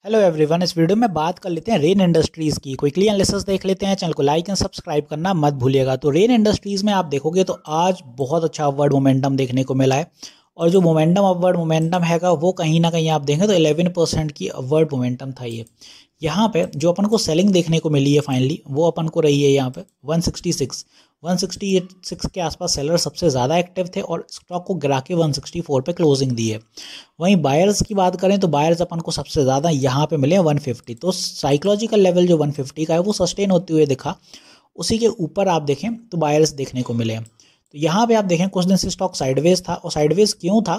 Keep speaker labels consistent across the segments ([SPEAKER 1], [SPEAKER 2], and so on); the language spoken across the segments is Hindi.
[SPEAKER 1] हेलो एवरीवन इस वीडियो में बात कर लेते हैं रेन इंडस्ट्रीज़ की क्विकली एनालिसिस देख लेते हैं चैनल को लाइक एंड सब्सक्राइब करना मत भूलिएगा तो रेन इंडस्ट्रीज़ में आप देखोगे तो आज बहुत अच्छा अपवर्ड मोमेंटम देखने को मिला है और जो मोमेंटम अपवर्ड मोमेंटम हैगा वो कहीं ना कहीं आप देखें तो इलेवन परसेंट की अपवर्ड मोमेंटम था ये यहाँ पे जो अपन को सेलिंग देखने को मिली है फाइनली वो अपन को रही है यहाँ पे 166 166 के आसपास सेलर सबसे ज़्यादा एक्टिव थे और स्टॉक को गिरा के 164 पे क्लोजिंग दी है वहीं बायर्स की बात करें तो बायर्स अपन को सबसे ज़्यादा यहाँ पे मिले 150 तो साइकोलॉजिकल लेवल जो 150 का है वो सस्टेन होते हुए दिखा उसी के ऊपर आप देखें तो बायर्स देखने को मिले तो यहाँ पर आप देखें कुछ दिन से स्टॉक साइडवेज था और साइडवेज क्यों था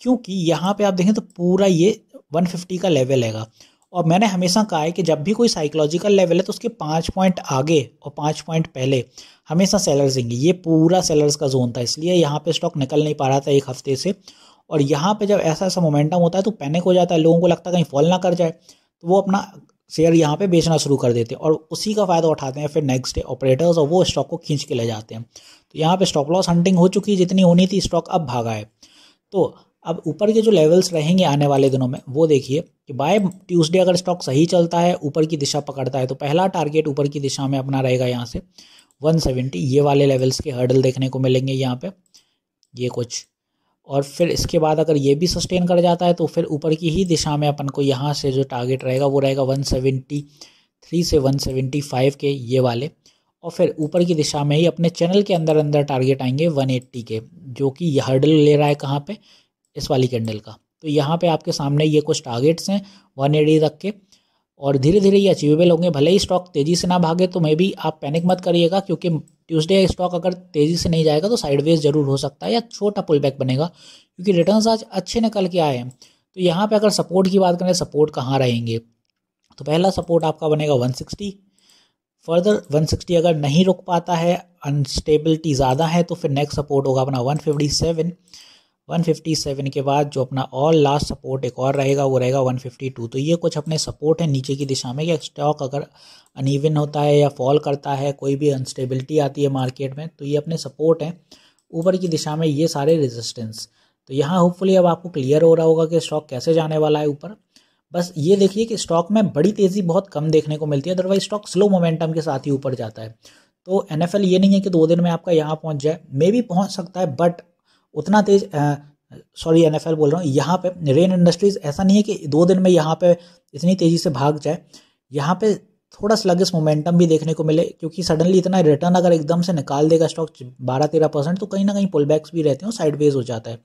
[SPEAKER 1] क्योंकि यहाँ पर आप देखें तो पूरा ये वन का लेवल हैगा और मैंने हमेशा कहा है कि जब भी कोई साइकोलॉजिकल लेवल है तो उसके पाँच पॉइंट आगे और पाँच पॉइंट पहले हमेशा सेलर्स देंगे ये पूरा सेलर्स का जोन था इसलिए यहाँ पे स्टॉक निकल नहीं पा रहा था एक हफ्ते से और यहाँ पे जब ऐसा ऐसा मोमेंटम होता है तो पैनिक हो जाता है लोगों को लगता है कहीं फॉल ना कर जाए तो वो अपना शेयर यहाँ पे बेचना शुरू कर देते हैं और उसी का फ़ायदा उठाते हैं फिर नेक्स्ट डे ऑपरेटर्स और वो स्टॉक को खींच के ले जाते हैं तो यहाँ पे स्टॉप लॉस हंटिंग हो चुकी है जितनी होनी थी स्टॉक अब भागा है तो अब ऊपर के जो लेवल्स रहेंगे आने वाले दिनों में वो देखिए कि बाय ट्यूसडे अगर स्टॉक सही चलता है ऊपर की दिशा पकड़ता है तो पहला टारगेट ऊपर की दिशा में अपना रहेगा यहाँ से 170 ये वाले लेवल्स के हर्डल देखने को मिलेंगे यहाँ पे ये कुछ और फिर इसके बाद अगर ये भी सस्टेन कर जाता है तो फिर ऊपर की ही दिशा में अपन को यहाँ से जो टारगेट रहेगा वो रहेगा थ्री से फाइव के ये वाले और फिर ऊपर की दिशा में ही अपने चैनल के अंदर अंदर टारगेट आएंगे 180 के जो कि हर्डल ले रहा है कहाँ पे इस वाली कैंडल का तो यहाँ पे आपके सामने ये कुछ टारगेट्स हैं वन एडी रख के और धीरे धीरे ये अचीवेबल होंगे भले ही स्टॉक तेज़ी से ना भागे तो मे भी आप पैनिक मत करिएगा क्योंकि ट्यूसडे स्टॉक अगर तेज़ी से नहीं जाएगा तो साइडवेज जरूर हो सकता है या छोटा पुल बैक बनेगा क्योंकि रिटर्न आज अच्छे निकल के आए हैं तो यहाँ पर अगर सपोर्ट की बात करें सपोर्ट कहाँ रहेंगे तो पहला सपोर्ट आपका बनेगा वन फर्दर 160 अगर नहीं रुक पाता है अनस्टेबिलिटी ज़्यादा है तो फिर नेक्स्ट सपोर्ट होगा अपना 157 157 के बाद जो अपना ऑल लास्ट सपोर्ट एक और रहेगा वो रहेगा 152 तो ये कुछ अपने सपोर्ट हैं नीचे की दिशा में कि स्टॉक अगर अनइवन होता है या फॉल करता है कोई भी अनस्टेबिलिटी आती है मार्केट में तो ये अपने सपोर्ट हैं ऊपर की दिशा में ये सारे रेजिस्टेंस तो यहाँ होपफुली अब आपको क्लियर हो रहा होगा कि स्टॉक कैसे जाने वाला है ऊपर बस ये देखिए कि स्टॉक में बड़ी तेज़ी बहुत कम देखने को मिलती है अदरवाइज स्टॉक स्लो मोमेंटम के साथ ही ऊपर जाता है तो एन ये नहीं है कि दो दिन में आपका यहाँ पहुँच जाए मे भी पहुँच सकता है बट उतना तेज सॉरी एन बोल रहा हूँ यहाँ पे रेन इंडस्ट्रीज ऐसा नहीं है कि दो दिन में यहाँ पे इतनी तेज़ी से भाग जाए यहाँ पे थोड़ा स्लगिस मोमेंटम भी देखने को मिले क्योंकि सडनली इतना रिटर्न अगर एकदम से निकाल देगा स्टॉक बारह तेरह परसेंट तो कहीं ना कहीं पुल बैक्स भी रहते हैं साइडवेज हो जाता है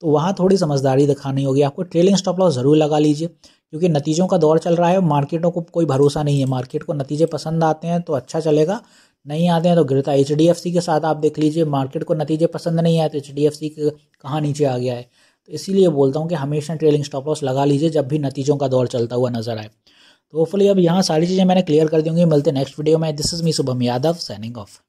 [SPEAKER 1] तो वहाँ थोड़ी समझदारी दिखानी होगी आपको ट्रेलिंग स्टॉप लॉस ज़रूर लगा लीजिए क्योंकि नतीजों का दौर चल रहा है मार्केटों को कोई भरोसा नहीं है मार्केट को नतीजे पसंद आते हैं तो अच्छा चलेगा नहीं आते हैं तो गिरता है एच डी एफ सी के साथ आप देख लीजिए मार्केट को नतीजे पसंद नहीं आए तो एच डी एफ सी कहाँ नीचे आ गया है तो इसीलिए बोलता हूँ कि हमेशा ट्रेलिंग स्टॉप लॉस लगा लीजिए जब भी नतीजों का दौर चलता हुआ नजर आए तो होपफुली अब यहाँ सारी चीज़ें मैंने क्लियर कर दूंगी मिलते नेक्स्ट वीडियो में this is me Shubham Yadav signing of